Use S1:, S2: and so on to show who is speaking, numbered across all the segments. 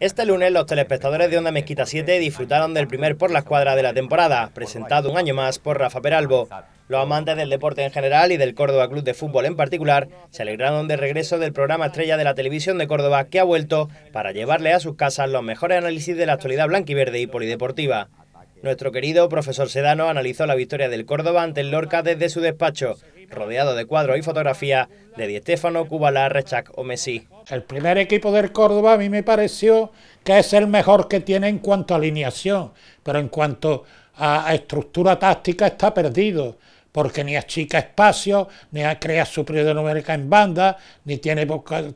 S1: Este lunes los telespectadores de Onda Mezquita 7 disfrutaron del primer Por la Escuadra de la temporada, presentado un año más por Rafa Peralbo. Los amantes del deporte en general y del Córdoba Club de Fútbol en particular se alegraron del regreso del programa estrella de la televisión de Córdoba que ha vuelto para llevarle a sus casas los mejores análisis de la actualidad blanquiverde y polideportiva. Nuestro querido profesor Sedano analizó la victoria del Córdoba ante el Lorca desde su despacho, rodeado
S2: de cuadros y fotografías de Di Stefano,
S1: Cubalar, Rechac o Messi. El primer equipo
S2: del Córdoba a mí me pareció que es el mejor que tiene en cuanto a alineación, pero en cuanto a estructura táctica está perdido porque ni achica espacio, ni crea superioridad numérica en banda, ni tiene,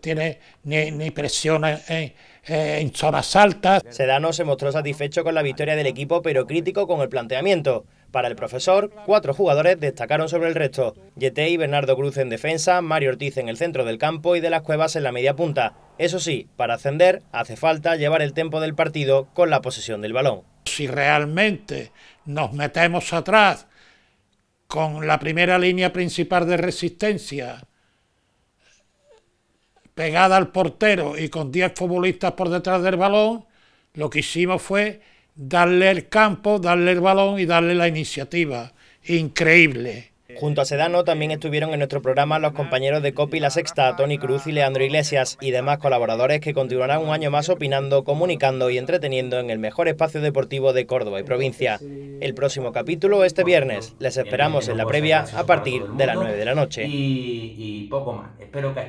S2: tiene ni, presión en, en zonas
S1: altas. Sedano se mostró satisfecho con la
S2: victoria del equipo, pero
S1: crítico con el planteamiento. Para el profesor, cuatro jugadores destacaron sobre el resto. Yetei Bernardo Cruz en defensa, Mario Ortiz en el centro del campo y de las cuevas en la media punta. Eso sí, para
S2: ascender hace falta llevar el tempo del partido con la posesión del balón. Si realmente nos metemos atrás con la primera línea principal de resistencia pegada al portero y con 10 futbolistas por detrás del balón, lo que hicimos fue darle el campo, darle el balón y darle la iniciativa. Increíble. Junto a Sedano también estuvieron
S1: en nuestro programa los compañeros de Copi La Sexta, Tony Cruz y Leandro Iglesias, y demás colaboradores que continuarán un año más opinando, comunicando y entreteniendo en el mejor espacio deportivo de Córdoba y provincia. El próximo capítulo este viernes. Les esperamos en la previa a partir de las 9 de la noche. Y, poco más. Espero que